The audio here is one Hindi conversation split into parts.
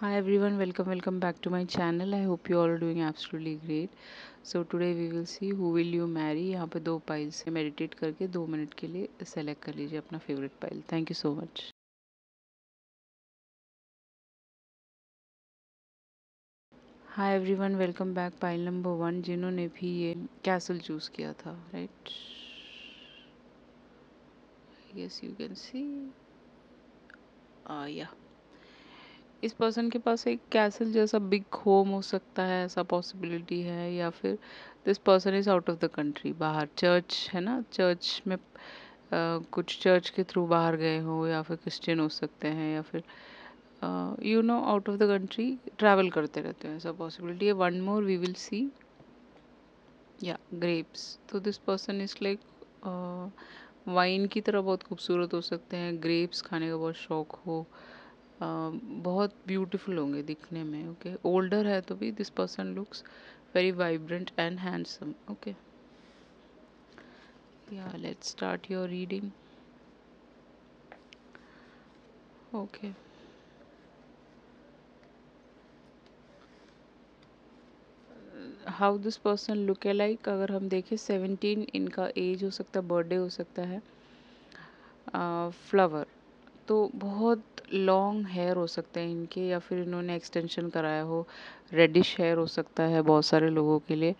hi everyone welcome welcome back to my channel i hope you all are doing absolutely great so today we will see who will you marry यहाँ पे दो पाइल से मेडिटेट करके दो मिनट के लिए सेलेक्ट कर लीजिए अपना favourite pile thank you so much hi everyone welcome back pile number one जिन्होंने भी ये कैसल चूज़ किया था right yes you can see yeah इस पर्सन के पास एक कैसल जैसा बिग होम हो सकता है ऐसा पॉसिबिलिटी है या फिर this person is out of the country बाहर चर्च है ना चर्च में आ, कुछ चर्च के थ्रू बाहर गए हो या फिर क्रिश्चियन हो सकते हैं या फिर you know out of the country travel करते रहते हैं ऐसा पॉसिबिलिटी है one more we will see yeah grapes तो this person is like wine की तरह बहुत खूबसूरत हो सकते हैं ग्रेप्स खाने का बहुत शौक हो uh, Um, बहुत ब्यूटीफुल होंगे दिखने में ओके ओल्डर है तो भी this person looks very vibrant and handsome okay yeah let start your reading okay how this person look a like अगर हम देखें सेवनटीन इनका एज हो सकता है बर्थडे हो सकता है फ्लावर तो बहुत लॉन्ग हेयर हो सकते हैं इनके या फिर इन्होंने एक्सटेंशन कराया हो रेडिश हेयर हो सकता है बहुत सारे लोगों के लिए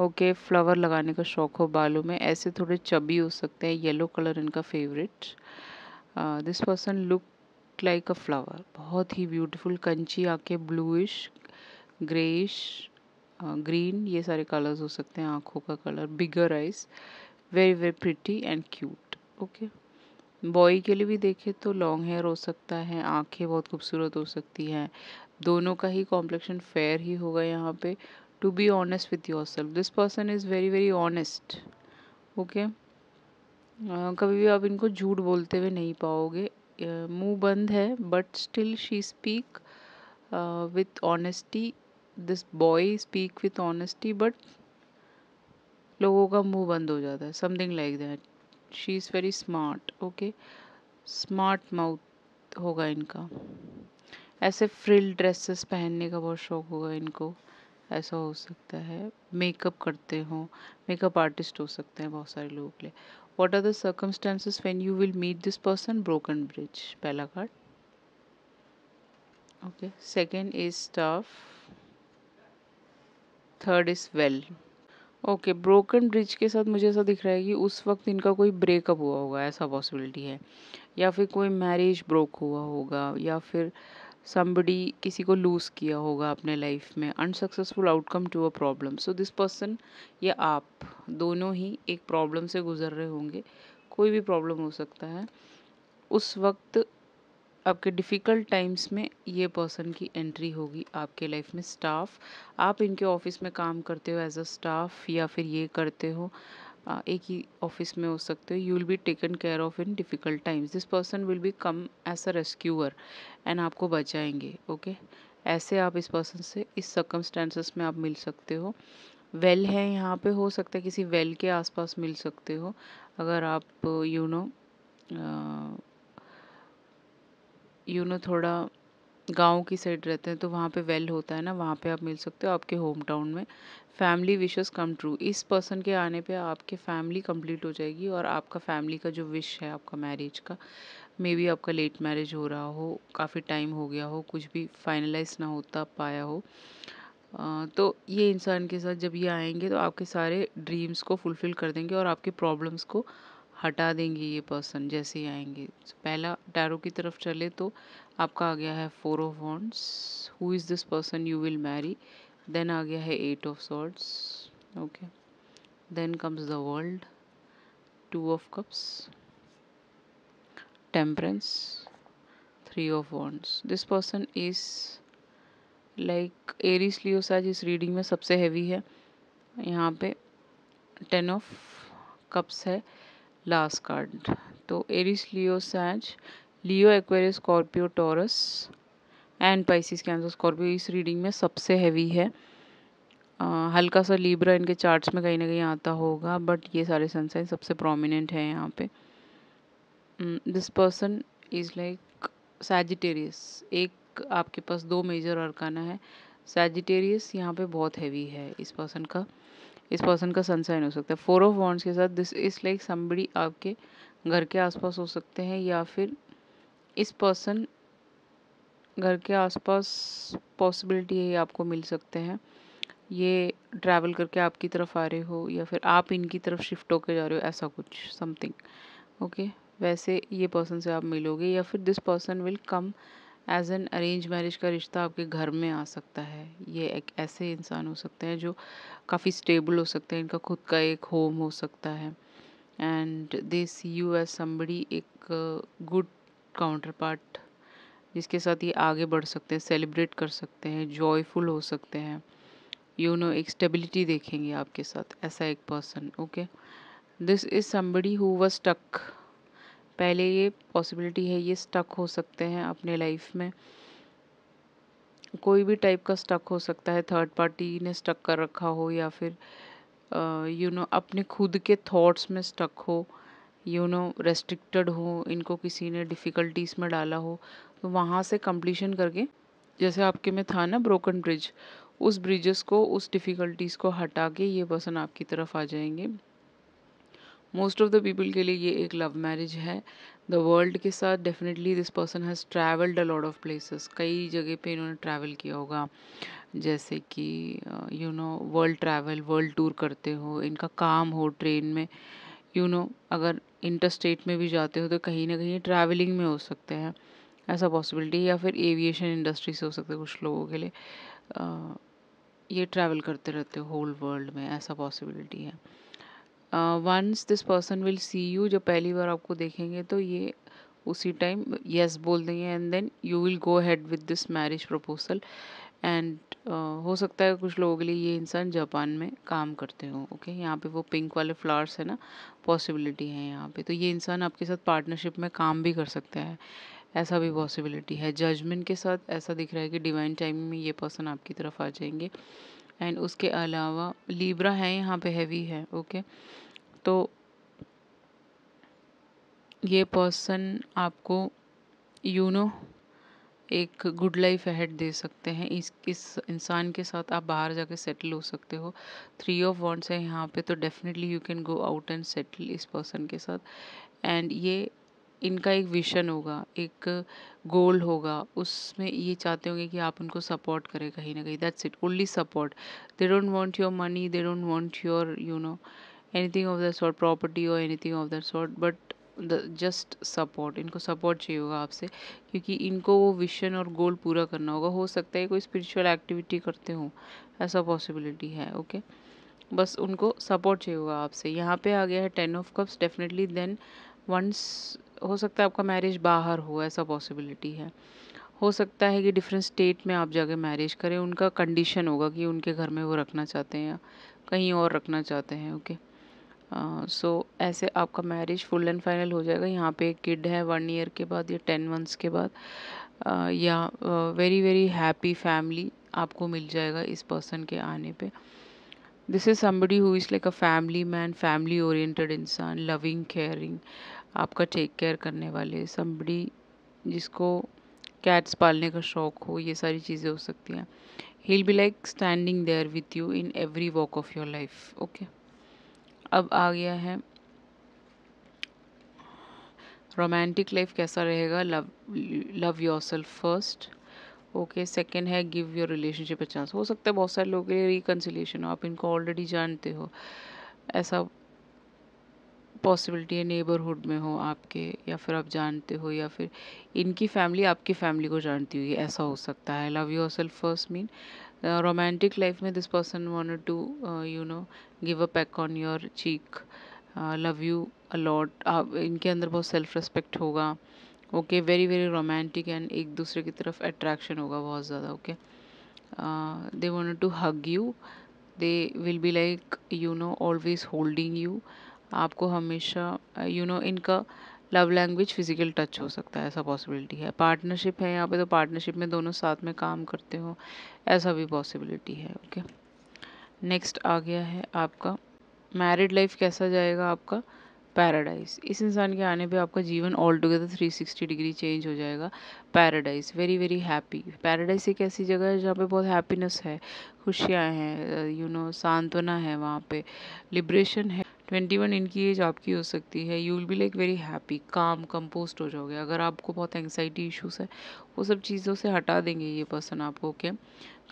ओके फ्लावर लगाने का शौक़ हो बालों में ऐसे थोड़े चबी हो सकते हैं येलो कलर इनका favourite this person look like a flower बहुत ही ब्यूटीफुल कंची आके ब्लूइश ग्रेइश ग्रीन ये सारे कलर्स हो सकते हैं आँखों का colour bigger eyes very very pretty and cute okay boy के लिए भी देखें तो लॉन्ग हेयर हो सकता है आंखें बहुत खूबसूरत हो सकती हैं दोनों का ही कॉम्प्लेक्शन फेयर ही होगा यहाँ पे to be honest with yourself this person is very very honest okay कभी भी आप इनको झूठ बोलते हुए नहीं पाओगे मुंह बंद है but still she speak with honesty this boy speak with honesty but लोगों का मुंह बंद हो जाता है something like that she is very smart okay smart mouth होगा इनका ऐसे फ्रिल ड्रेसेस पहनने का बहुत शौक होगा इनको ऐसा हो सकता है मेकअप करते हों मेकअप आर्टिस्ट हो सकते हैं बहुत सारे लोगों के लिए what are the circumstances when you will meet this person broken bridge पहला card okay second is staff third is well okay broken bridge के साथ मुझे ऐसा दिख रहा है कि उस वक्त इनका कोई ब्रेकअप हुआ होगा ऐसा पॉसिबिलिटी है या फिर कोई मैरिज ब्रोक हुआ होगा या फिर समबडी किसी को लूज़ किया होगा अपने लाइफ में unsuccessful outcome to a problem so this person या आप दोनों ही एक प्रॉब्लम से गुजर रहे होंगे कोई भी प्रॉब्लम हो सकता है उस वक्त आपके डिफ़िकल्ट टाइम्स में ये पर्सन की एंट्री होगी आपके लाइफ में स्टाफ आप इनके ऑफिस में काम करते हो एज अ स्टाफ या फिर ये करते हो एक ही ऑफिस में हो सकते हो you will be taken care of in difficult times this person will be come as a rescuer and आपको बचाएंगे ओके okay? ऐसे आप इस पर्सन से इस सकमस्टेंसेस में आप मिल सकते हो वेल well है यहाँ पे हो सकता है किसी वेल well के आसपास मिल सकते हो अगर आप you you know know, you know थोड़ा गांव की साइड रहते हैं तो वहाँ पे वेल होता है ना वहाँ पे आप मिल सकते हो आपके होम टाउन में फैमिली विशेस कम ट्रू इस पर्सन के आने पे आपके फैमिली कंप्लीट हो जाएगी और आपका फैमिली का जो विश है आपका मैरिज का मे बी आपका लेट मैरिज हो रहा हो काफ़ी टाइम हो गया हो कुछ भी फाइनलाइज ना होता पाया हो आ, तो ये इंसान के साथ जब ये आएंगे तो आपके सारे ड्रीम्स को फुलफ़िल कर देंगे और आपके प्रॉब्लम्स को हटा देंगे ये पर्सन जैसे ही आएंगे so, पहला टैरो की तरफ चले तो आपका आ गया है four of wands who is this person you will marry then आ गया है eight of swords okay then comes the world two of cups temperance three of wands this person is like Aries Leo Sag इस रीडिंग में सबसे हैवी है यहाँ पे टेन ऑफ कप्स है लास्ट कार्ड तो Aries Leo Sag Leo Aquarius Scorpio Taurus and Pisces Cancer Scorpio इस रीडिंग में सबसे हैवी है आ, हल्का सा लीब्रा इनके चार्ट्स में कहीं ना कहीं आता होगा बट ये सारे सनसाइन सबसे प्रोमिनेंट हैं यहाँ पे this person is like Sagittarius एक आपके पास दो मेजर अरकाना है सैजिटेरियस यहाँ पे बहुत हैवी है इस पर्सन का इस पर्सन का सनसाइन हो सकता है फोर ऑफ वॉन्ट्स के साथ दिस इज लाइक समबड़ी आपके घर के आसपास हो सकते हैं या फिर इस पर्सन घर के आसपास पॉसिबिलिटी है आपको मिल सकते हैं ये ट्रैवल करके आपकी तरफ आ रहे हो या फिर आप इनकी तरफ शिफ्ट होकर जा रहे हो ऐसा कुछ समथिंग ओके okay? वैसे ये पर्सन से आप मिलोगे या फिर this person will come as an arrange marriage का रिश्ता आपके घर में आ सकता है ये एक ऐसे इंसान हो सकते हैं जो काफ़ी स्टेबल हो सकते हैं इनका खुद का एक होम हो सकता है and they see you as somebody एक गुड काउंटर पार्ट जिसके साथ ये आगे बढ़ सकते हैं सेलिब्रेट कर सकते हैं जॉयफुल हो सकते हैं यू नो एक स्टेबिलिटी देखेंगे आपके साथ ऐसा एक person okay this is somebody who was tuck पहले ये पॉसिबिलिटी है ये स्टक हो सकते हैं अपने लाइफ में कोई भी टाइप का स्टक हो सकता है थर्ड पार्टी ने स्टक कर रखा हो या फिर यू नो अपने खुद के थॉट्स में स्टक हो यू नो रेस्ट्रिक्टेड हो इनको किसी ने डिफ़िकल्टीज़ में डाला हो तो वहाँ से कंप्लीशन करके जैसे आपके में था ना ब्रोकन ब्रिज उस ब्रिजेस को उस डिफ़िकल्टीज़ को हटा के ये पर्सन आपकी तरफ आ जाएंगे मोस्ट ऑफ द पीपल के लिए ये एक लव मैरिज है द वर्ल्ड के साथ definitely this person has travelled a lot of places कई जगह पे इन्होंने ट्रैवल किया होगा जैसे कि you know world travel world tour करते हो इनका काम हो ट्रेन में यू you नो know, अगर इंटर स्टेट में भी जाते हो तो कहीं ना कहीं ट्रैवलिंग में हो सकते हैं ऐसा पॉसिबिलिटी या फिर एविएशन इंडस्ट्री से हो सकता है कुछ लोगों के लिए आ, ये ट्रैवल करते रहते हो होल वर्ल्ड में ऐसा पॉसिबिलिटी है once this person will see you जब पहली बार आपको देखेंगे तो ये उसी टाइम यस बोल देंगे and then you will go had with this marriage proposal and हो सकता है कुछ लोगों के लिए ये इंसान जापान में काम करते हो ओके okay? यहाँ पे वो पिंक वाले फ्लावर्स है ना पॉसिबिलिटी है यहाँ पे तो ये इंसान आपके साथ पार्टनरशिप में काम भी कर सकता है ऐसा भी पॉसिबिलिटी है जजमेंट के साथ ऐसा दिख रहा है कि डिवाइन टाइम में ये पर्सन आपकी तरफ आ जाएंगे एंड उसके अलावा लीब्रा है यहाँ पे हैवी है ओके तो ये पर्सन आपको यूनो नो एक गुड लाइफ अहेड दे सकते हैं इस इस इंसान के साथ आप बाहर जाके सेटल हो सकते हो थ्री ऑफ वॉन्ट्स है यहाँ पे तो definitely you can go out and settle इस पर्सन के साथ एंड ये इनका एक विशन होगा एक गोल होगा उसमें ये चाहते होंगे कि आप उनको सपोर्ट करें कहीं ना कहीं that's it only support they don't want your money they don't want your you know anything of the sort property और anything of the sort but just support इनको सपोर्ट चाहिए होगा आपसे क्योंकि इनको वो विशन और गोल पूरा करना होगा हो सकता है कोई स्पिरिचुअल एक्टिविटी करते हों ऐसा पॉसिबिलिटी है ओके बस उनको सपोर्ट चाहिए होगा आपसे यहाँ पे आ गया है ten of cups definitely then once हो सकता है आपका मैरिज बाहर हो ऐसा पॉसिबिलिटी है हो सकता है कि डिफरेंट स्टेट में आप जाके मैरिज करें उनका कंडीशन होगा कि उनके घर में वो रखना चाहते हैं या कहीं और रखना चाहते हैं ओके सो ऐसे आपका मैरिज फुल एंड फाइनल हो जाएगा यहाँ पे एक किड है वन ईयर के बाद या टेन मंथ्स के बाद uh, या वेरी वेरी हैप्पी फैमिली आपको मिल जाएगा इस पर्सन के आने पे this is somebody who is like a family man family oriented इंसान लविंग केयरिंग आपका टेक केयर करने वाले सम्बड़ी जिसको कैट्स पालने का शौक़ हो ये सारी चीज़ें हो सकती हैं will be like standing there with you in every walk of your life okay अब आ गया है रोमांटिक लाइफ कैसा रहेगा love love yourself first okay second है give your relationship a chance हो सकता है बहुत सारे लोगों के लिए रिकन्सिलेशन हो आप इनको ऑलरेडी जानते हो ऐसा पॉसिबिलिटी है नेबरहुड में हो आपके या फिर आप जानते हो या फिर इनकी फैमिली आपकी फैमिली को जानती होगी ऐसा हो सकता है love yourself first mean romantic life में this person want to you know give a peck on your cheek love you a lot आप इनके अंदर बहुत सेल्फ रिस्पेक्ट होगा okay very very romantic and एक दूसरे की तरफ अट्रैक्शन होगा बहुत ज़्यादा okay they want to hug you they will be like you know always holding you आपको हमेशा यू नो इनका लव लैंग्वेज फिजिकल टच हो सकता है ऐसा पॉसिबिलिटी है पार्टनरशिप है यहाँ पे तो पार्टनरशिप में दोनों साथ में काम करते हो ऐसा भी पॉसिबिलिटी है ओके नेक्स्ट आ गया है आपका मैरिड लाइफ कैसा जाएगा आपका पैराडाइज इस इंसान के आने पे आपका जीवन all together sixty degree change हो जाएगा paradise very very happy paradise एक ऐसी जगह है जहाँ पे बहुत हैप्पीनेस है खुशियाँ हैं यू नो सांत्वना है वहाँ पे लिब्रेशन है ट्वेंटी वन इनकी एज आपकी हो सकती है you will be like very happy calm composed हो जाओगे अगर आपको बहुत एंगजाइटी इश्यूज है वो सब चीज़ों से हटा देंगे ये पर्सन आपको ओके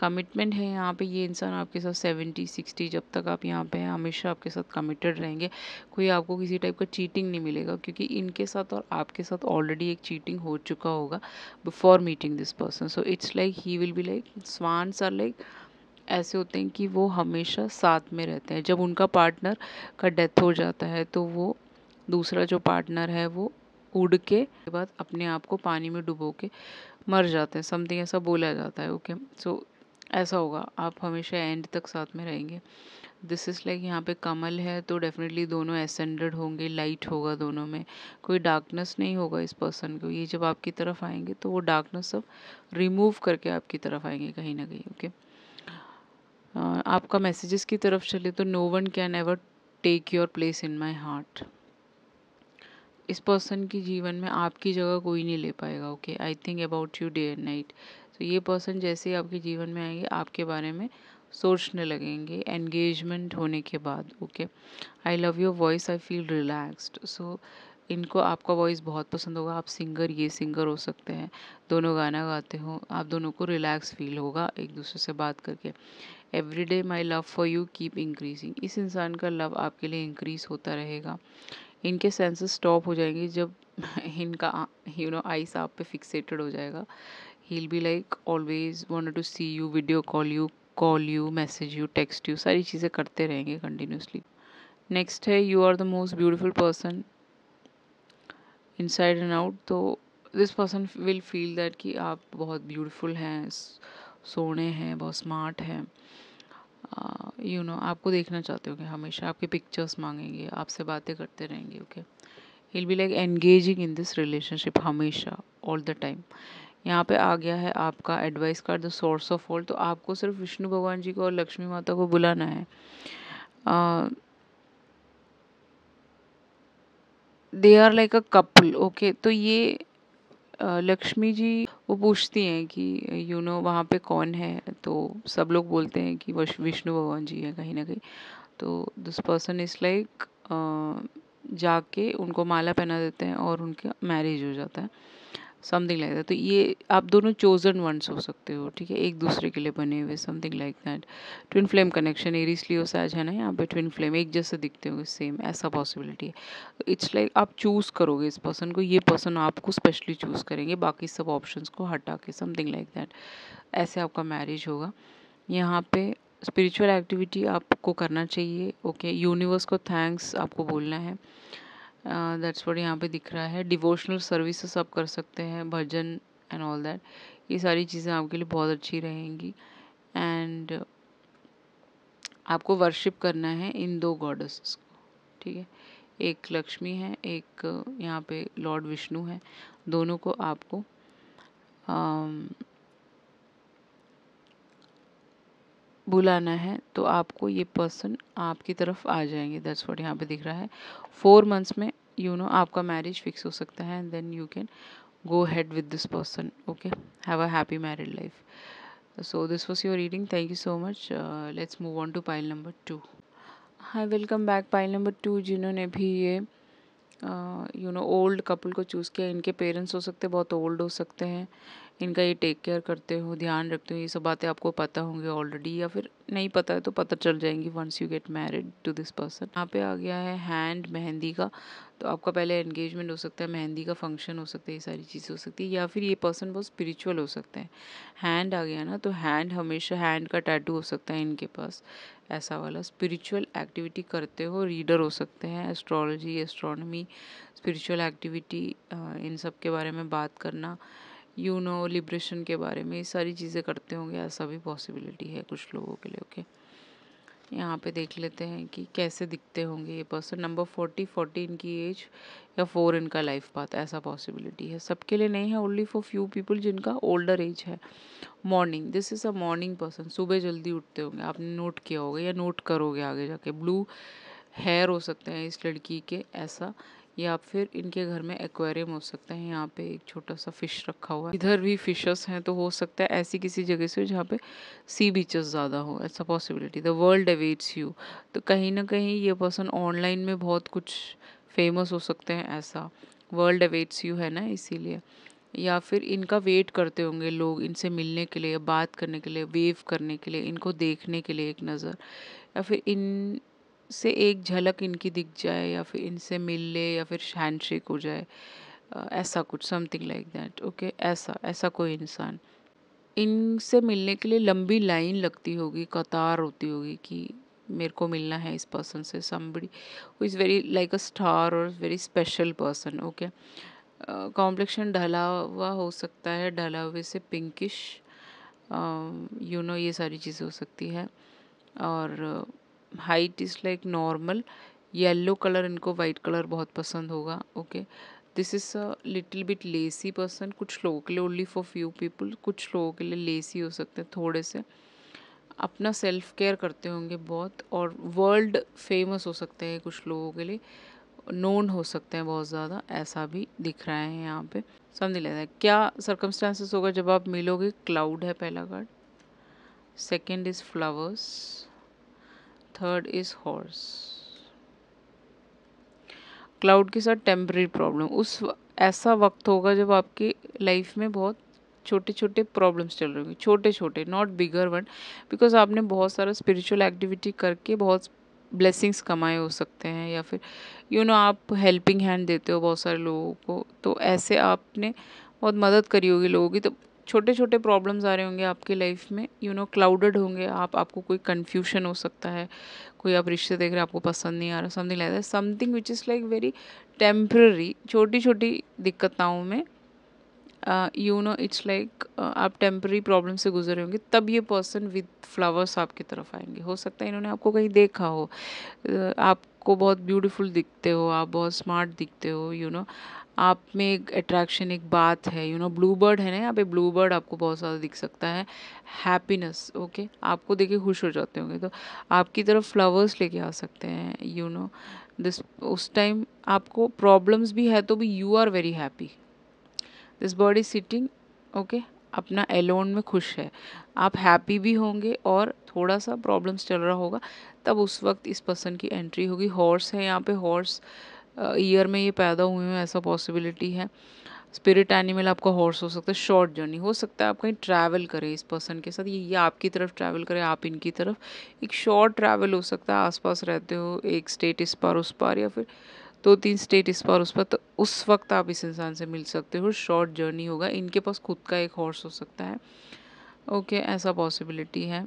कमिटमेंट है यहाँ पे ये इंसान आपके साथ सेवेंटी सिक्सटी जब तक आप यहाँ पे हैं हमेशा आपके साथ कमिटेड रहेंगे कोई आपको किसी टाइप का चीटिंग नहीं मिलेगा क्योंकि इनके साथ और आपके साथ ऑलरेडी एक चीटिंग हो चुका होगा before meeting this person so it's like he will be like swans are like ऐसे होते हैं कि वो हमेशा साथ में रहते हैं जब उनका पार्टनर का डेथ हो जाता है तो वो दूसरा जो पार्टनर है वो उड़ के बाद अपने आप को पानी में डुबो के मर जाते हैं समथिंग ऐसा बोला जाता है ओके सो so, ऐसा होगा आप हमेशा एंड तक साथ में रहेंगे दिस इज़ लाइक यहाँ पे कमल है तो डेफिनेटली दोनों एसेंडेड होंगे लाइट होगा दोनों में कोई डार्कनेस नहीं होगा इस पर्सन को ये जब आपकी तरफ आएंगे तो वो डार्कनेस सब रिमूव करके आपकी तरफ आएंगे कहीं ना कहीं ओके okay? आपका मैसेजेस की तरफ चले तो no one can ever take your place in my heart इस पर्सन की जीवन में आपकी जगह कोई नहीं ले पाएगा okay I think about you day and night तो ये पर्सन जैसे ही आपके जीवन में आएंगे आपके बारे में सोचने लगेंगे एंगेजमेंट होने के बाद okay I love your voice I feel relaxed so इनको आपका वॉइस बहुत पसंद होगा आप सिंगर ये सिंगर हो सकते हैं दोनों गाना गाते हो आप दोनों को रिलैक्स फील होगा एक दूसरे से बात करके every day my love for you keep increasing इस इंसान का लव आपके लिए इंक्रीज होता रहेगा इनके सेंसेस स्टॉप हो जाएंगे जब इनका यू नो आइस आप पे फिक्सेटेड हो जाएगा he be like always want to see you video call you call you message you text you सारी चीज़ें करते रहेंगे कंटिन्यूसली नेक्स्ट है you are the most beautiful person inside and out तो this person will feel that कि आप बहुत ब्यूटीफुल हैं सोने हैं बहुत स्मार्ट हैं यू नो आपको देखना चाहते कि हमेशा आपके पिक्चर्स मांगेंगे आपसे बातें करते रहेंगे okay will be like engaging in this relationship हमेशा ऑल द टाइम यहाँ पे आ गया है आपका advice card the source of all तो आपको सिर्फ विष्णु भगवान जी को और लक्ष्मी माता को बुलाना है uh, they are like a couple okay तो ये लक्ष्मी जी वो पूछती हैं कि यू नो वहाँ पे कौन है तो सब लोग बोलते हैं कि वश विष्णु भगवान जी हैं कहीं ना कहीं तो दिस पर्सन इज़ लाइक जाके उनको माला पहना देते हैं और उनका मैरिज हो जाता है समथिंग लाइक दैट तो ये आप दोनों चोजन वंस हो सकते हो ठीक है एक दूसरे के लिए बने हुए something like that twin flame connection Aries Leo आज है ना यहाँ पे ट्विन फ्लेम एक जैसे दिखते होंगे सेम ऐसा पॉसिबिलिटी है इट्स लाइक like, आप चूज़ करोगे इस पर्सन को ये पर्सन आपको स्पेशली चूज़ करेंगे बाकी सब ऑप्शन को हटा के समथिंग लाइक दैट ऐसे आपका मैरिज होगा यहाँ पे स्पिरिचुअल एक्टिविटी आपको करना चाहिए ओके okay? यूनिवर्स को थैंक्स आपको बोलना है दैट्स uh, वॉट यहाँ पे दिख रहा है डिवोशनल सर्विस आप कर सकते हैं भजन एंड ऑल दैट ये सारी चीज़ें आपके लिए बहुत अच्छी रहेंगी एंड uh, आपको वर्शिप करना है इन दो गॉडस को ठीक है एक लक्ष्मी है एक uh, यहाँ पे लॉर्ड विष्णु है दोनों को आपको um, बुलाना है तो आपको ये पर्सन आपकी तरफ आ जाएंगे दैट्स वॉट यहाँ पे दिख रहा है फोर मंथ्स में यू you नो know, आपका मैरिज फिक्स हो सकता है and then you can go had with this person okay have a happy married life so this was your reading thank you so much let's move on to pile number two hi welcome back pile number two जिन्होंने भी ये यू नो ओल्ड कपल को चूज़ किया इनके पेरेंट्स हो सकते हैं बहुत ओल्ड हो सकते हैं इनका ये टेक केयर करते हो ध्यान रखते हो ये सब बातें आपको पता होंगी ऑलरेडी या फिर नहीं पता है तो पता चल जाएंगी once you get married to this person यहाँ पे आ गया है हैंड मेहंदी का तो आपका पहले एंगेजमेंट हो सकता है मेहंदी का फंक्शन हो सकता है ये सारी चीज़ें हो सकती है या फिर ये पर्सन बहुत स्पिरिचुअल हो सकते हैं हैंड आ गया ना तो हैंड हमेशा हैंड का टैटू हो सकता है इनके पास ऐसा वाला स्पिरिचुअल एक्टिविटी करते हो रीडर हो सकते हैं एस्ट्रोलॉजी एस्ट्रोनॉमी स्पिरिचुअल एक्टिविटी इन सब के बारे में बात करना यू नो लिब्रेशन के बारे में ये सारी चीज़ें करते होंगे ऐसा भी पॉसिबिलिटी है कुछ लोगों के लिए ओके यहाँ पे देख लेते हैं कि कैसे दिखते होंगे ये पर्सन नंबर फोर्टी फोर्टी इनकी एज या फोर इनका लाइफ पाथ ऐसा पॉसिबिलिटी है सबके लिए नहीं है ओनली फॉर फ्यू पीपल जिनका ओल्डर एज है morning this is a morning person सुबह जल्दी उठते होंगे आपने नोट किया होगा या नोट करोगे आगे जाके ब्लू हेयर हो सकते हैं इस लड़की के ऐसा या फिर इनके घर में एक्वेरियम हो सकता है यहाँ पे एक छोटा सा फिश रखा हुआ है इधर भी फिशेस हैं तो हो सकता है ऐसी किसी जगह से जहाँ पे सी बीचेस ज़्यादा हो ऐसा possibility the world awaits you तो कहीं ना कहीं ये पर्सन ऑनलाइन में बहुत कुछ फेमस हो सकते हैं ऐसा वर्ल्ड अवेट्स यू है ना इसीलिए या फिर इनका वेट करते होंगे लोग इनसे मिलने के लिए बात करने के लिए वेव करने के लिए इनको देखने के लिए एक नज़र या फिर इन से एक झलक इनकी दिख जाए या फिर इनसे मिल ले या फिर हैंडशेक हो जाए ऐसा कुछ समथिंग लाइक दैट ओके ऐसा ऐसा कोई इंसान इनसे मिलने के लिए लंबी लाइन लगती होगी कतार होती होगी कि मेरे को मिलना है इस पर्सन से somebody who is very like a star और very special person okay complexion ढला हुआ हो सकता है ढला हुए से पिंकिश यू नो ये सारी चीज़ें हो सकती है और height is like normal yellow colour इनको वाइट कलर बहुत पसंद होगा okay this is a little bit lazy person कुछ लोगों के लिए ओनली फॉर फ्यू पीपल कुछ लोगों के लिए लेसी हो सकते हैं थोड़े से अपना सेल्फ केयर करते होंगे बहुत और वर्ल्ड फेमस हो सकते हैं कुछ लोगों के लिए नोन हो सकते हैं बहुत ज़्यादा ऐसा भी दिख रहा है यहाँ पे समझ लेते हैं क्या सर्कमस्टांसेस होगा जब आप मिलोगे क्लाउड है पहला card second is flowers third is horse cloud के साथ टेम्प्रेरी प्रॉब्लम उस ऐसा वक्त होगा जब आपकी लाइफ में बहुत छोटे छोटे प्रॉब्लम्स चल रहे होंगे छोटे छोटे नॉट बिगर वन बिकॉज आपने बहुत सारा स्पिरिचुअल एक्टिविटी करके बहुत ब्लेसिंग्स कमाए हो सकते हैं या फिर यू you नो know, आप हेल्पिंग हैंड देते हो बहुत सारे लोगों को तो ऐसे आपने बहुत मदद करी होगी लोगों की तो छोटे छोटे प्रॉब्लम्स आ रहे होंगे आपकी लाइफ में यू नो क्लाउडेड होंगे आप आपको कोई कन्फ्यूशन हो सकता है कोई आप रिश्ते देख रहे हैं आपको पसंद नहीं आ रहा something like that something which is like very temporary छोटी छोटी दिक्कताओं में यू नो इट्स लाइक आप टेम्प्ररी प्रॉब्लम से गुजरे होंगे तब ये पर्सन विद फ्लावर्स आपकी तरफ आएंगे हो सकता है इन्होंने आपको कहीं देखा हो uh, आपको बहुत ब्यूटीफुल दिखते हो आप बहुत स्मार्ट दिखते हो यू you नो know, आप में एक अट्रैक्शन एक बात है यू नो ब्लू बर्ड है ना यहाँ पे ब्लू बर्ड आपको बहुत ज़्यादा दिख सकता है हैप्पीनेस ओके आपको देखिए खुश हो जाते होंगे तो आपकी तरफ फ्लावर्स लेके आ सकते हैं यू नो दिस उस टाइम आपको प्रॉब्लम्स भी है तो भी you are very happy this bird is sitting okay अपना एलोन में खुश है आप हैप्पी भी होंगे और थोड़ा सा प्रॉब्लम्स चल रहा होगा तब उस वक्त इस पर्सन की एंट्री होगी हॉर्स है यहाँ पे हॉर्स ईयर में ये पैदा हुए हैं ऐसा पॉसिबिलिटी है स्पिरिट एनिमल आपका हॉर्स हो सकता है शॉर्ट जर्नी हो सकता है आप कहीं ट्रैवल करें इस पर्सन के साथ ये ये आपकी तरफ ट्रैवल करें आप इनकी तरफ एक शॉर्ट ट्रैवल हो सकता है आसपास रहते हो एक स्टेट इस पार उस पार या फिर दो तीन स्टेट इस पार उस पर तो उस वक्त आप इस इंसान से मिल सकते हो शॉर्ट जर्नी होगा इनके पास खुद का एक हॉर्स हो सकता है ओके ऐसा पॉसिबिलिटी है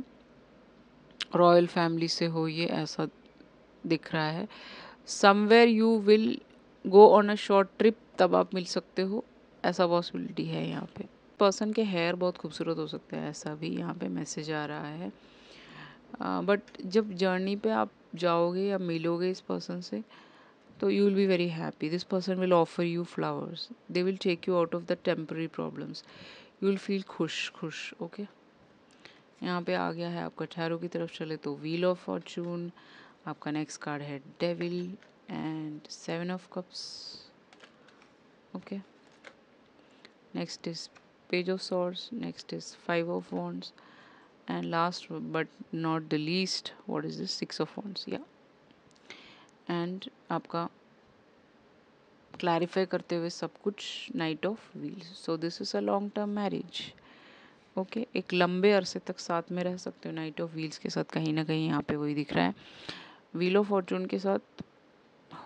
रॉयल फैमिली से हो ये ऐसा दिख रहा है somewhere you will go on a short trip तब आप मिल सकते हो ऐसा पॉसिबिलिटी है यहाँ पे पर्सन के हेयर बहुत खूबसूरत हो सकते हैं ऐसा भी यहाँ पे मैसेज आ रहा है बट uh, जब जर्नी पे आप जाओगे या मिलोगे इस पर्सन से तो you will be very happy this person will offer you flowers they will take you out of the temporary problems you will feel खुश खुश ओके okay? यहाँ पे आ गया है आपका ठहरों की तरफ चले तो व्हील ऑफ फॉर्चून आपका नेक्स्ट कार्ड है devil and seven of cups okay next is page of swords next is five of wands and last but not the least what is this six of wands या एंड आपका क्लैरिफाई करते हुए सब कुछ knight of wheels so this is a long term marriage okay एक लंबे अरसे तक साथ में रह सकते हो नाइट ऑफ व्हील्स के साथ कहीं ना कहीं यहाँ पे वही दिख रहा है व्हील ऑफ फॉर्चून के साथ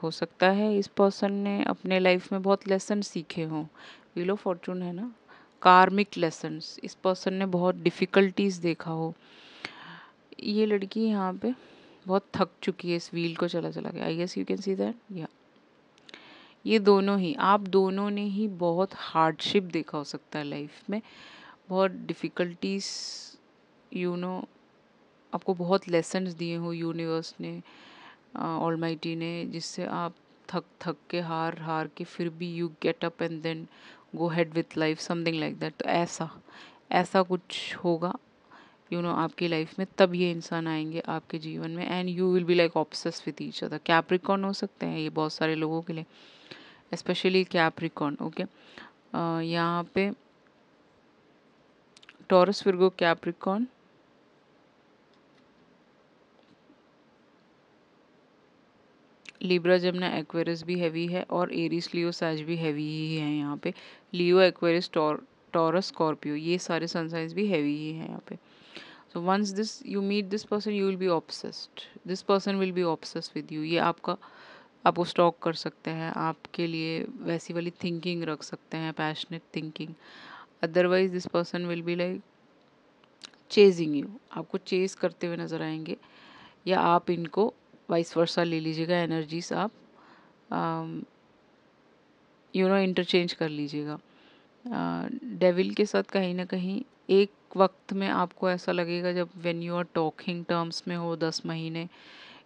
हो सकता है इस पर्सन ने अपने लाइफ में बहुत लेसन सीखे हों व्हील ऑफ फॉर्चून है ना कार्मिक लेसन्स इस पर्सन ने बहुत डिफ़िकल्टीज देखा हो ये लड़की यहाँ पे बहुत थक चुकी है इस व्हील को चला चला के I guess you can see that या ये दोनों ही आप दोनों ने ही बहुत हार्डशिप देखा हो सकता है लाइफ में बहुत डिफ़िकल्टीज यू नो आपको बहुत लेसन दिए हों यूनिवर्स ने ऑल ने जिससे आप थक थक के हार हार के फिर भी you get up and then go ahead with life something like that तो ऐसा ऐसा कुछ होगा यू you नो know, आपकी लाइफ में तब ये इंसान आएंगे आपके जीवन में and you will be like obsess with each other Capricorn हो सकते हैं ये बहुत सारे लोगों के लिए स्पेशली कैप्रिकॉन ओके यहाँ पे टॉरस फिरगो कैप्रिकॉन लिब्रा जमना एक्वेरस भी हैवी है और एरिस लियो साइज भी हैवी ही है यहाँ पे लियो एक्वेरिस टॉरस स्कॉर्पियो ये सारे सनसाइंस भी हैवी ही हैं यहाँ पे so once this you meet this person you will be obsessed this person will be obsess with you ये आपका आप वो स्टॉक कर सकते हैं आपके लिए वैसी वाली थिंकिंग रख सकते हैं passionate thinking otherwise this person will be like chasing you आपको चेज करते हुए नज़र आएंगे या आप इनको वाइस वर्सा ले लीजिएगा एनर्जीज आप यू नो इंटरचेंज कर लीजिएगा डेविल uh, के साथ कहीं ना कहीं एक वक्त में आपको ऐसा लगेगा जब when you are talking terms में हो दस महीने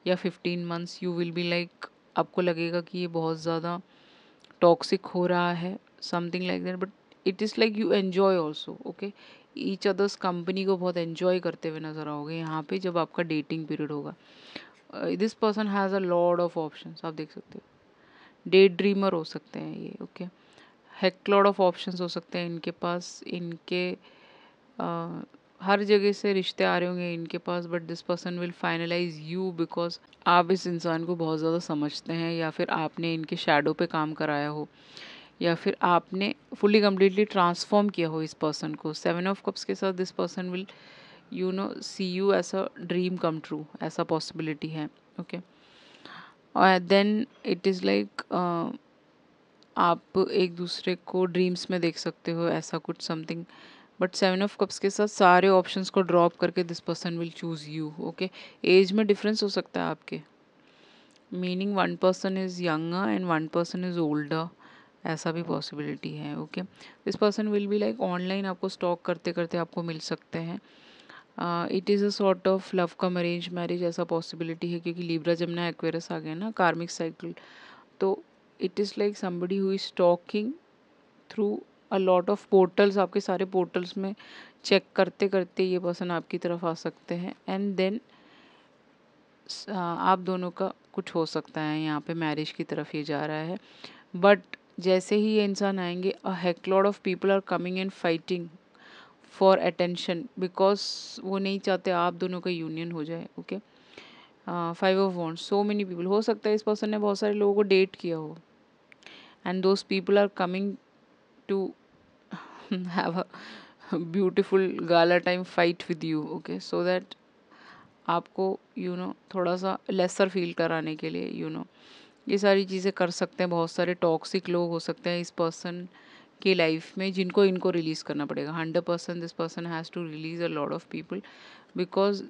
या fifteen months you will be like आपको लगेगा कि ये बहुत ज़्यादा टॉक्सिक हो रहा है something like that but it is like you enjoy also okay each other's company को बहुत एन्जॉय करते हुए नज़र आओगे यहाँ पे जब आपका डेटिंग पीरियड होगा this person has a lot of option आप देख सकते हो डे ड्रीमर हो सकते हैं ये ओके लॉर्ड ऑफ ऑप्शन हो सकते हैं इनके पास इनके uh, हर जगह से रिश्ते आ रहे होंगे इनके पास but this person will finalise you because आप इस इंसान को बहुत ज़्यादा समझते हैं या फिर आपने इनके शेडो पे काम कराया हो या फिर आपने फुली कम्प्लीटली ट्रांसफॉर्म किया हो इस पर्सन को सेवन ऑफ कप्स के साथ this person will you know see you as a dream come true ऐसा पॉसिबिलिटी है ओके और देन इट इज़ लाइक आप एक दूसरे को ड्रीम्स में देख सकते हो ऐसा कुछ something but seven of cups के साथ सारे ऑप्शंस को ड्रॉप करके this person will choose you okay age में डिफरेंस हो सकता है आपके meaning one person is younger and one person is older ऐसा भी पॉसिबिलिटी है okay this person will be like online आपको स्टॉक करते करते आपको मिल सकते हैं it is a sort of love come arrange marriage ऐसा पॉसिबिलिटी है क्योंकि लिब्रा जमना एक्वेरस आ गया ना कार्मिक साइकिल तो it is like somebody who's stalking through a lot of portals आपके सारे पोर्टल्स में चेक करते करते ये पर्सन आपकी तरफ आ सकते हैं एंड देन uh, आप दोनों का कुछ हो सकता है यहाँ पे मैरिज की तरफ ये जा रहा है बट जैसे ही ये इंसान आएंगे a heck lot of people are coming and fighting for attention because वो नहीं चाहते आप दोनों का यूनियन हो जाए okay five of wands so many people हो सकता है इस पर्सन ने बहुत सारे लोगों को डेट किया हो and those people are coming to have a beautiful gala time fight with you okay so that आपको यू you नो know, थोड़ा सा लेसर फील कराने के लिए यू you नो know. ये सारी चीज़ें कर सकते हैं बहुत सारे टॉक्सिक लोग हो सकते हैं इस पर्सन की लाइफ में जिनको इनको रिलीज़ करना पड़ेगा hundred percent this person has to release a lot of people because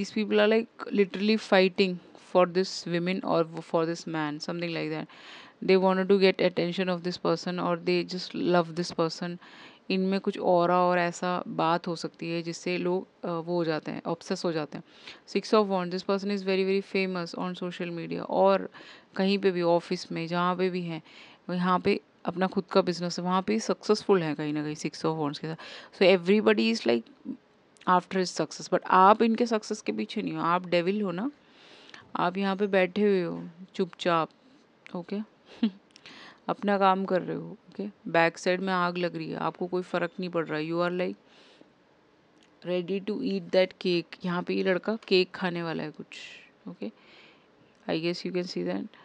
this people are like literally fighting for this women और for this man something like that they want to get attention of this person और they just love this person इनमें कुछ और और ऐसा बात हो सकती है जिससे लोग वो हो जाते हैं ऑब्सेस हो जाते हैं six of wands this person is very very famous on social media और कहीं पे भी ऑफिस में जहाँ पे भी हैं यहाँ पे अपना खुद का बिजनेस है वहाँ पे सक्सेसफुल है कहीं ना कहीं सिक्स ऑफ हॉर्न्स के साथ so everybody is like after is success but आप इनके सक्सेस के पीछे नहीं हो आप डेविल हो ना आप यहाँ पे बैठे हुए हो चुपचाप ओके अपना काम कर रहे हो ओके बैक साइड में आग लग रही है आपको कोई फ़र्क नहीं पड़ रहा you are like ready to eat that cake यहाँ पे ये लड़का केक खाने वाला है कुछ okay I guess you can see that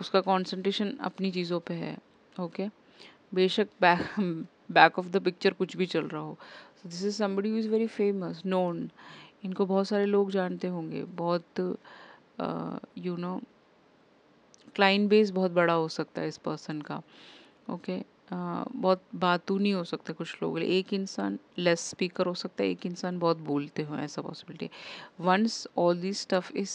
उसका कॉन्सेंट्रेशन अपनी चीज़ों पे है ओके बेशक back back of the picture कुछ भी चल रहा हो so this is somebody is very famous known इनको बहुत सारे लोग जानते होंगे बहुत यू नो क्लाइंट बेस बहुत बड़ा हो सकता है इस पर्सन का ओके okay? Uh, बहुत बातूनी हो सकता है कुछ लोग एक इंसान लेस स्पीकर हो सकता है एक इंसान बहुत बोलते हो ऐसा possibility once all this stuff is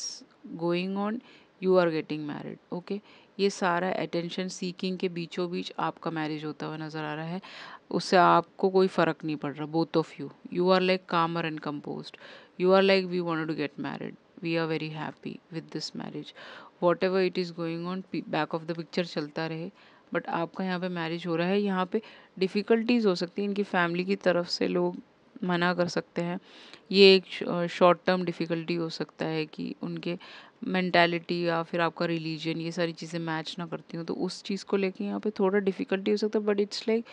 going on you are getting married okay ये सारा अटेंशन सीकिंग के बीचों बीच आपका मैरिज होता हुआ नज़र आ रहा है उससे आपको कोई फ़र्क नहीं पड़ रहा both of you you are like calmer and compose you are like we want to get married we are very happy with this marriage whatever it is going on back of the picture चलता रहे बट आपका यहाँ पे मैरिज हो रहा है यहाँ पे डिफ़िकल्टीज़ हो सकती है इनकी फैमिली की तरफ से लोग मना कर सकते हैं ये एक शॉर्ट टर्म डिफ़िकल्टी हो सकता है कि उनके मैंटेलिटी या फिर आपका रिलीजन ये सारी चीज़ें मैच ना करती हूँ तो उस चीज़ को लेके यहाँ पे थोड़ा डिफ़िकल्टी हो सकता है but it's like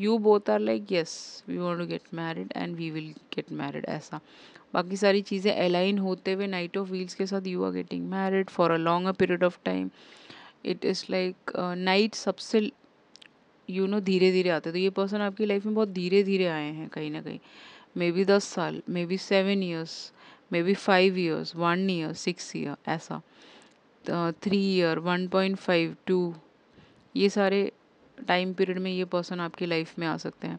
you both are like yes we want to get married and we will get married ऐसा बाकी सारी चीज़ें अलाइन होते हुए नाइट ऑफ व्हील्स के साथ you are getting married for a long a period of time it is like knight सबसे यू नो धीरे धीरे आते तो ये पर्सन आपकी लाइफ में बहुत धीरे धीरे आए हैं कहीं ना कहीं मे बी दस साल maybe seven years maybe five years one year six year ऐसा three year one point five two ये सारे टाइम पीरियड में ये पर्सन आपकी लाइफ में आ सकते हैं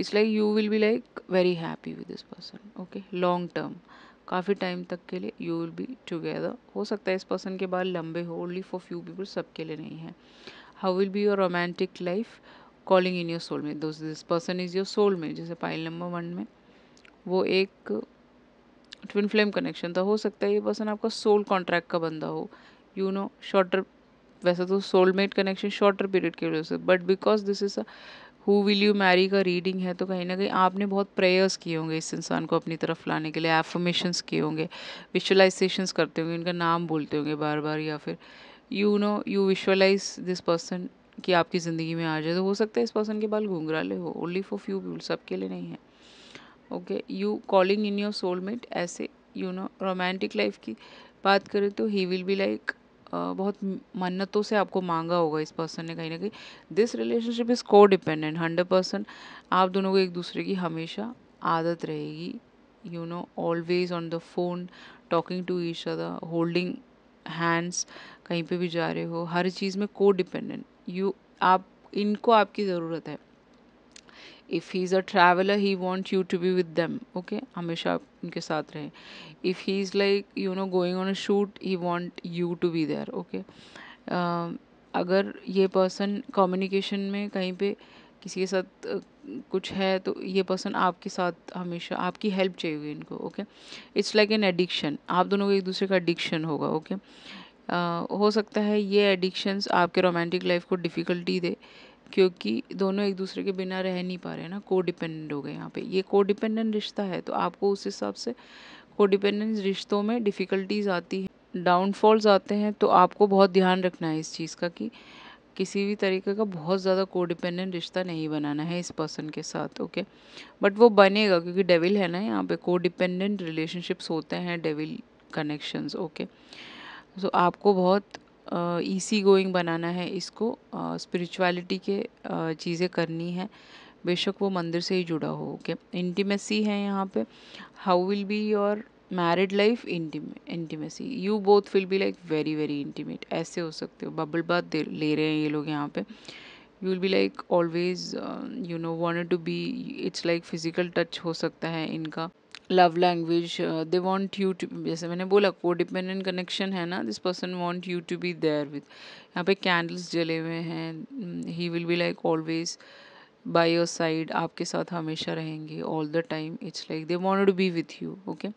it's like you will be like very happy with this person okay long term काफ़ी टाइम तक के लिए यू विल बी टुगेदर हो सकता है इस पर्सन के बाद लंबे हो ओनली फॉर फ्यू पीपल सबके लिए नहीं है how will be your romantic life calling in your soulmate दोस्त this person is your soulmate जैसे पाइल नंबर वन में वो एक ट्विन फ्लेम कनेक्शन था हो सकता है ये पर्सन आपका सोल कॉन्ट्रैक्ट का बंदा हो यू नो शॉर्टर वैसे तो सोलमेट कनेक्शन शॉर्टर पीरियड के वजह से but because this is a who will you marry का रीडिंग है तो कहीं ना कहीं आपने बहुत प्रेयर्स किए होंगे इस इंसान को अपनी तरफ लाने के लिए एफर्मेशंस किए होंगे विजुअलाइजेशंस करते होंगे उनका नाम बोलते होंगे बार बार या फिर you know you visualise this person कि आपकी ज़िंदगी में आ जाए तो हो सकता है इस पर्सन के बाल घुंघराले हो ओनली फॉर फ्यू पीपल सबके लिए नहीं है okay you calling in your soulmate ऐसे यू नो रोमांटिक लाइफ की बात करें तो ही विल बी लाइक बहुत मन्नतों से आपको मांगा होगा इस पर्सन ने कहीं ना कहीं दिस रिलेशनशिप इज़ को डिपेंडेंट हंड्रेड परसेंट आप दोनों को एक दूसरे की हमेशा आदत रहेगी you know always on the phone talking to each other holding hands कहीं पे भी जा रहे हो हर चीज़ में को डिपेंडेंट यू आप इनको आपकी ज़रूरत है if he is a traveller he want you to be with them okay हमेशा आप उनके साथ रहें if he is like you know going on a shoot he want you to be there okay अगर ये पर्सन कम्युनिकेशन में कहीं पे किसी के साथ कुछ है तो ये पर्सन आपके साथ हमेशा आपकी हेल्प चाहिए इनको okay it's like an addiction आप दोनों को एक दूसरे का एडिक्शन होगा ओके okay? uh, हो सकता है ये एडिक्शंस आपके रोमांटिक लाइफ को डिफ़िकल्टी दे क्योंकि दोनों एक दूसरे के बिना रह नहीं पा रहे ना को डिपेंडेंट हो गए यहाँ पे ये को डिपेंडेंट रिश्ता है तो आपको उस हिसाब से को डिपेंडेंट रिश्तों में डिफ़िकल्टीज आती है डाउनफॉल्स आते हैं तो आपको बहुत ध्यान रखना है इस चीज़ का कि किसी भी तरीके का बहुत ज़्यादा कोडिपेंडेंट रिश्ता नहीं बनाना है इस पर्सन के साथ ओके बट वो बनेगा क्योंकि डेविल है ना यहाँ पे कोडिपेंडेंट रिलेशनशिप्स होते हैं डेविल कनेक्शंस ओके सो आपको बहुत ईसी uh, गोइंग बनाना है इसको स्पिरिचुअलिटी uh, के uh, चीज़ें करनी है बेशक वो मंदिर से ही जुड़ा हो ओके इंटीमेसी है यहाँ पे how will be your married life intimacy you both will be like very very intimate ऐसे हो सकते हो बबल बात ले रहे हैं ये लोग यहाँ पे you will be like always you know want to be it's like physical touch हो सकता है इनका love language they want you to जैसे मैंने बोला को डिपेंडेंट कनेक्शन है ना this person want you to be there with यहाँ पे कैंडल्स जले हुए हैं he will be like always by your side आपके साथ हमेशा रहेंगे all the time it's like they want to B with you okay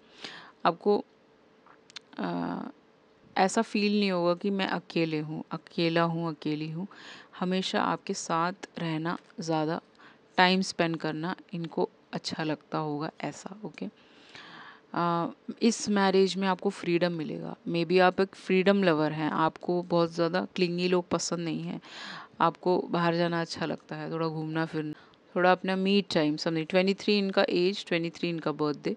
आपको आ, ऐसा फील नहीं होगा कि मैं अकेले हूँ अकेला हूँ अकेली हूँ हमेशा आपके साथ रहना ज़्यादा टाइम स्पेंड करना इनको अच्छा लगता होगा ऐसा ओके आ, इस मैरिज में आपको फ्रीडम मिलेगा मे बी आप एक फ्रीडम लवर हैं आपको बहुत ज़्यादा क्लिंगी लोग पसंद नहीं हैं आपको बाहर जाना अच्छा लगता है थोड़ा घूमना फिरना थोड़ा अपना मीट टाइम समझिए ट्वेंटी थ्री इनका एज ट्वेंटी थ्री इनका बर्थडे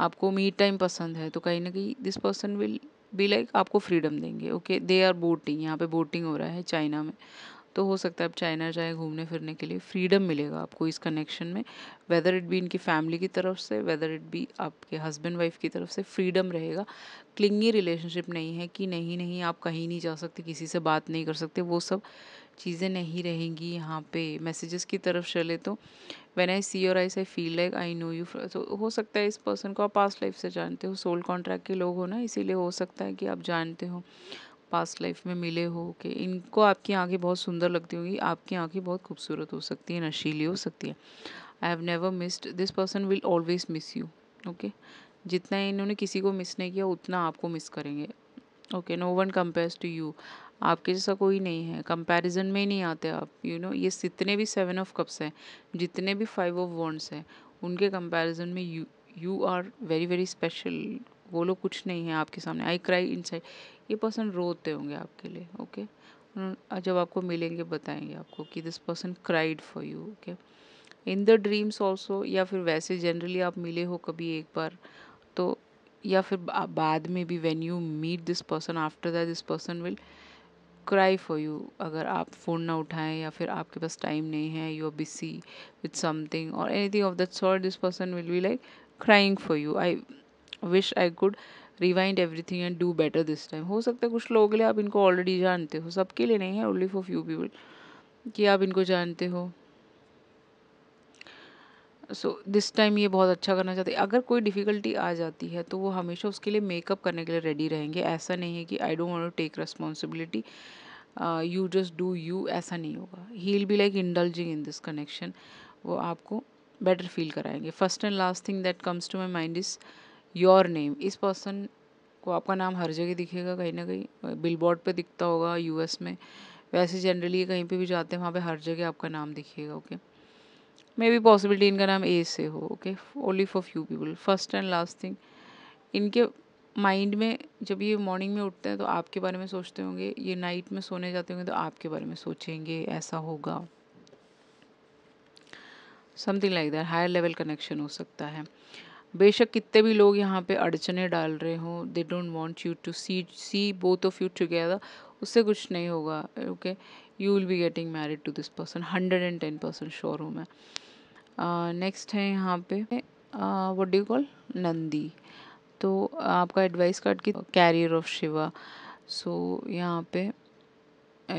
आपको मीड टाइम पसंद है तो कहीं ना कहीं this person will be like आपको फ्रीडम देंगे ओके दे आर बोटिंग यहाँ पे बोटिंग हो रहा है चाइना में तो हो सकता है आप चाइना जाए घूमने फिरने के लिए फ्रीडम मिलेगा आपको इस कनेक्शन में वेदर इट बी इनकी फैमिली की तरफ से वेदर इट बी आपके हस्बैंड वाइफ की तरफ से फ्रीडम रहेगा क्लिंगी रिलेशनशिप नहीं है कि नहीं नहीं आप कहीं नहीं जा सकते किसी से बात नहीं कर सकते वो सब चीज़ें नहीं रहेंगी यहाँ पे मैसेजेस की तरफ चले तो वेन आई सी और I I feel like I know you तो हो सकता है इस पर्सन को आप पास्ट लाइफ से जानते हो सोल कॉन्ट्रैक्ट के लोग हो ना इसीलिए हो सकता है कि आप जानते हो पास्ट लाइफ में मिले हो कि इनको आपकी आंखें बहुत सुंदर लगती होंगी आपकी आंखें बहुत खूबसूरत हो सकती है नशीली हो सकती है I have never missed this person will always miss you okay जितना इन्होंने किसी को मिस नहीं किया उतना आपको मिस करेंगे okay no one compare to you आपके जैसा कोई नहीं है कंपैरिजन में ही नहीं आते आप यू you नो know, ये जितने भी सेवन ऑफ कप्स हैं जितने भी फाइव ऑफ वॉन्ड्स हैं उनके कंपैरिजन में you you are very very special वो लोग कुछ नहीं है आपके सामने आई क्राई इन ये पर्सन रोते होंगे आपके लिए ओके जब आपको मिलेंगे बताएंगे आपको कि this person cried for you okay in the dreams also या फिर वैसे जनरली आप मिले हो कभी एक बार तो या फिर बाद में भी when you meet this person after that this person will cry for you अगर आप फ़ोन ना उठाएं या फिर आपके पास टाइम नहीं है you are busy with something और anything of that sort this person will be like crying for you I wish I could rewind everything and do better this time हो सकता है कुछ लोगों के लिए आप इनको ऑलरेडी जानते हो सबके लिए नहीं है ओनली फॉर फ्यू पीपल कि आप इनको जानते हो सो दिस टाइम ये बहुत अच्छा करना चाहते हैं अगर कोई डिफ़िकल्टी आ जाती है तो वो हमेशा उसके लिए मेकअप करने के लिए रेडी रहेंगे ऐसा नहीं है कि I don't want to take responsibility you just do you ऐसा नहीं होगा he will be like indulging in this connection वो आपको बेटर फील कराएंगे first and last thing that comes to my mind is your name इस पर्सन को आपका नाम हर जगह दिखेगा कहीं ना कहीं बिल बोर्ड पर दिखता होगा यू में वैसे जनरली कहीं पे भी जाते हैं वहाँ पे हर जगह आपका नाम दिखेगा okay okay? Maybe possibility इनका नाम ए से हो okay only for few people first and last thing इनके माइंड में जब ये मॉर्निंग में उठते हैं तो आपके बारे में सोचते होंगे ये नाइट में सोने जाते होंगे तो आपके बारे में सोचेंगे ऐसा होगा something like that higher level connection हो सकता है बेशक कितने भी लोग यहाँ पे अड़चने डाल रहे हों they don't want you to see see both of you together उससे कुछ नहीं होगा okay you will be getting married to this person hundred and ten percent sure हूँ मैं नेक्स्ट है यहाँ पे वट डू कॉल नंदी तो आपका एडवाइस कार्ड की कैरियर ऑफ शिवा सो यहाँ पे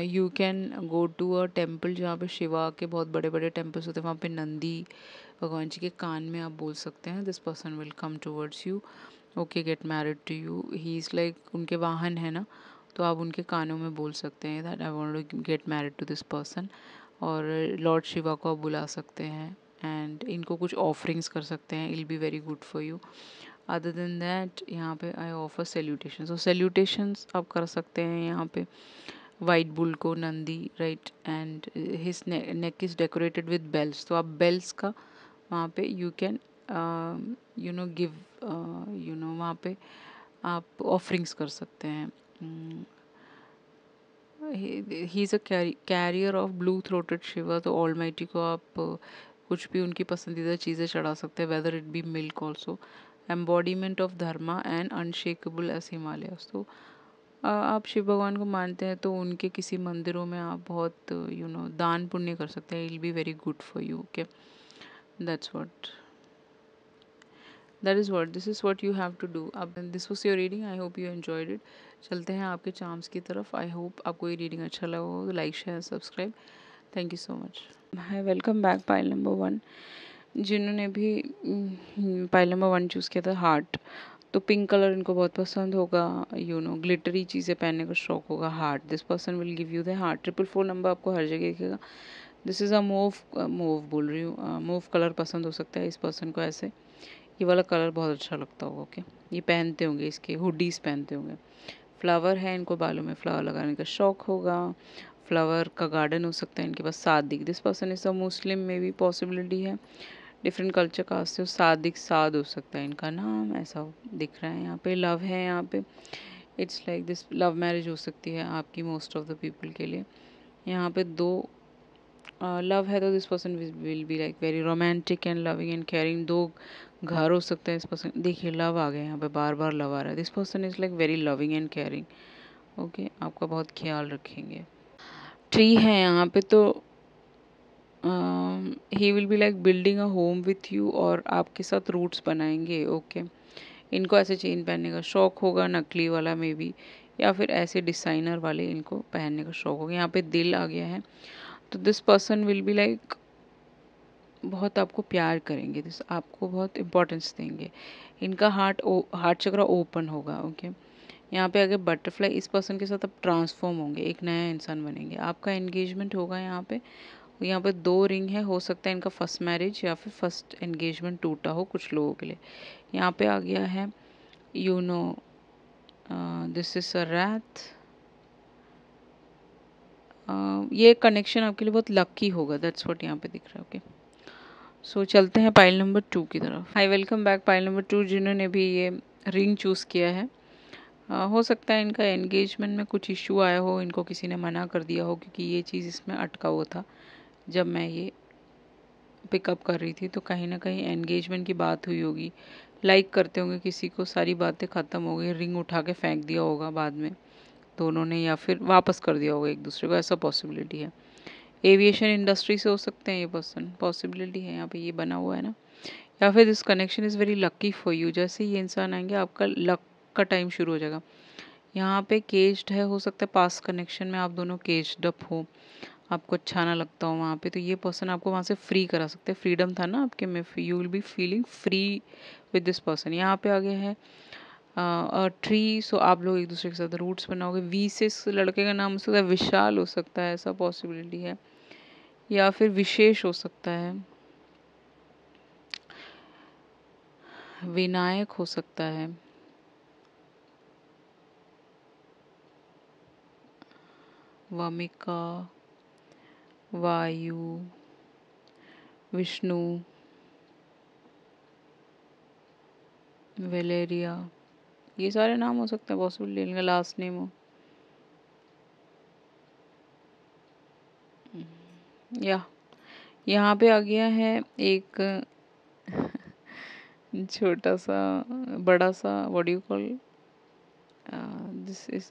you can go to a temple जहाँ पे शिवा के बहुत बड़े बड़े टेम्पल्स होते हैं वहाँ पे नंदी भगवान जी के कान में आप बोल सकते हैं this person will come towards you okay get married to you he is like उनके वाहन है ना तो आप उनके कानों में बोल सकते हैं that I want to get married to this person और लॉर्ड शिवा को आप बुला सकते हैं एंड इनको कुछ ऑफरिंग्स कर सकते हैं it'll be very good for you other than that यहाँ पे I offer salutation so salutations आप कर सकते हैं यहाँ पे वाइट बुल को Nandi right and his neck is decorated with bells तो आप बेल्स का वहाँ पे you can you know give you know वहाँ पे आप ऑफरिंग्स कर सकते हैं he is a carrier of blue throated Shiva तो ऑल को आप कुछ भी उनकी पसंदीदा चीज़ें चढ़ा सकते हैं whether it be milk also embodiment of dharma and unshakable as Himalaya तो आप शिव भगवान को मानते हैं तो उनके किसी मंदिरों में आप बहुत यू नो दान पुण्य कर सकते हैं it'll be very good for you okay that's what that is what this is what you have to do अब this was your reading I hope you enjoyed it चलते हैं आपके चांस की तरफ आई होप आपको ये रीडिंग अच्छा लगा हो like share subscribe thank you so much hi welcome back pile number one जिन्होंने भी पाइल नंबर वन चूज़ किया था हार्ट तो पिंक कलर इनको बहुत पसंद होगा यू नो ग्लिटरी चीज़ें पहनने का शौक होगा heart this person will give you the heart triple four number आपको हर जगह दिखेगा this is a move move बोल रही हूँ मूव uh, कलर पसंद हो सकता है इस पर्सन को ऐसे ये वाला कलर बहुत अच्छा लगता होगा ओके ये पहनते होंगे इसके हुडीज़ पहनते होंगे फ्लावर है इनको बालों में फ्लावर लगाने का शौक होगा फ्लावर का गार्डन हो सकता है इनके पास Sadiq this person is a Muslim में भी पॉसिबिलिटी है डिफरेंट कल्चर का से सादिक साद हो सकता है इनका नाम ऐसा दिख रहा है यहाँ पे लव है यहाँ पे it's like this love marriage हो सकती है आपकी मोस्ट ऑफ द पीपल के लिए यहाँ पे दो लव uh, है तो this person will be like very romantic and loving and caring दो घर हो सकते हैं इस पर्सन देखिए लव आ गया यहाँ पे बार बार लव आ रहा है this person is like very loving and caring okay आपका बहुत ख्याल रखेंगे ट्री है यहाँ पे तो he will be like building a home with you और आपके साथ रूट्स बनाएंगे ओके इनको ऐसे चेन पहनने का शौक होगा नकली वाला मे बी या फिर ऐसे डिज़ाइनर वाले इनको पहनने का शौक होगा यहाँ पे दिल आ गया है तो this person will be like बहुत आपको प्यार करेंगे दिस आपको बहुत इम्पोर्टेंस देंगे इनका हार्ट हार्ट चक्र ओपन होगा ओके okay? यहाँ पे अगर बटरफ्लाई इस पर्सन के साथ आप ट्रांसफॉर्म होंगे एक नया इंसान बनेंगे आपका एंगेजमेंट होगा यहाँ पे यहाँ पर दो रिंग है हो सकता है इनका फर्स्ट मैरिज या फिर फर्स्ट एंगेजमेंट टूटा हो कुछ लोगों के लिए यहाँ पे आ गया है you know this is a wreath ये कनेक्शन आपके लिए बहुत लकी होगा दैट्स वॉट यहाँ पे दिख रहा है ओके okay? सो so, चलते हैं पाइल नंबर टू की तरफ hi welcome back pile number two जिन्होंने भी ये रिंग चूज़ किया है हो सकता है इनका एंगेजमेंट में कुछ इशू आया हो इनको किसी ने मना कर दिया हो क्योंकि ये चीज़ इसमें अटका हुआ था जब मैं ये पिकअप कर रही थी तो कहीं ना कहीं एंगेजमेंट की बात हुई होगी लाइक करते होंगे किसी को सारी बातें ख़त्म हो गई रिंग उठा के फेंक दिया होगा बाद में दोनों तो ने या फिर वापस कर दिया होगा एक दूसरे को ऐसा पॉसिबिलिटी है एविएशन इंडस्ट्री से हो सकते हैं ये पर्सन पॉसिबिलिटी है यहाँ पे ये बना हुआ है ना या फिर this connection is very lucky for you जैसे ये इंसान आएंगे आपका लक का टाइम शुरू हो जाएगा यहाँ पे केज्ड है हो सकता है पास कनेक्शन में आप दोनों केज्ड अप हो आपको अच्छा ना लगता हो वहाँ पे तो ये पर्सन आपको वहाँ से फ्री करा सकते हैं फ्रीडम था ना आपके में you will be feeling free with this person यहाँ पे आगे है ट्री सो आप लोग एक दूसरे के साथ रूट्स बनाओगे वी से इस लड़के का नाम हो सकता है विशाल हो सकता है ऐसा पॉसिबिलिटी है या फिर विशेष हो सकता है विनायक हो सकता है वमिका वायु विष्णु वेलेरिया ये सारे नाम हो सकते हैं पॉसिबल लेंगे लास्ट नेम हो या यहाँ पे आ गया है एक छोटा सा बड़ा सा what you call this is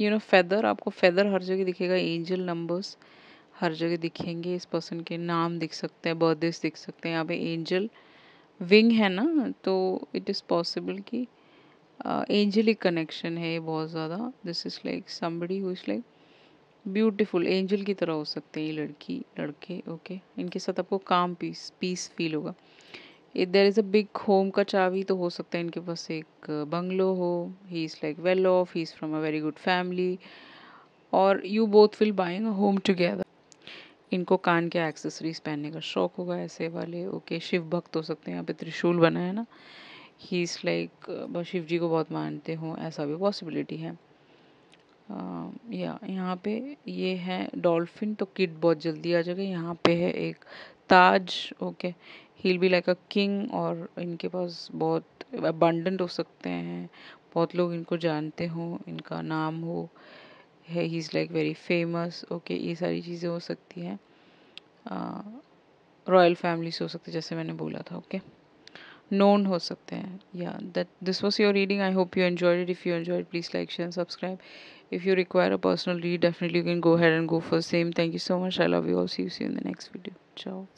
you know feather आपको फैदर हर जगह दिखेगा एंजल नंबर्स हर जगह दिखेंगे इस पर्सन के नाम दिख सकते हैं बर्थडेज दिख सकते हैं यहाँ पे एंजल विंग है ना तो इट इज़ पॉसिबल कि एंजलिक uh, कनेक्शन है ये बहुत ज़्यादा this is like somebody who is like beautiful angel की तरह हो सकते हैं ये लड़की लड़के ओके okay? इनके साथ आपको काम पीस पीस फील होगा there is a big home का ka तो हो सकता है इनके पास एक बंगलो हो he is like well off he is from a very good family और you both will buying a home together इनको कान के एक्सेसरीज पहनने का शौक होगा ऐसे वाले ओके शिव भक्त हो सकते हैं यहाँ पे त्रिशूल बना है ना he is like Shiv ji को बहुत मानते हों ऐसा भी पॉसिबिलिटी है या यहाँ पे ये है डॉल्फिन तो किड बहुत जल्दी आ जाएगा यहाँ पे है एक ताज okay he be like a king और इनके पास बहुत अबंडेंट हो सकते हैं बहुत लोग इनको जानते हों इनका नाम हो है he is like very famous okay ये सारी चीज़ें हो सकती हैं रॉयल फैमिली से हो सकती है जैसे मैंने बोला था ओके नोन हो सकते हैं या that this was your reading I hope you enjoyed it if you enjoyed please like share subscribe if you require a personal read definitely you can go ahead and go for same thank you so much I love you all see you see in the next video चाओ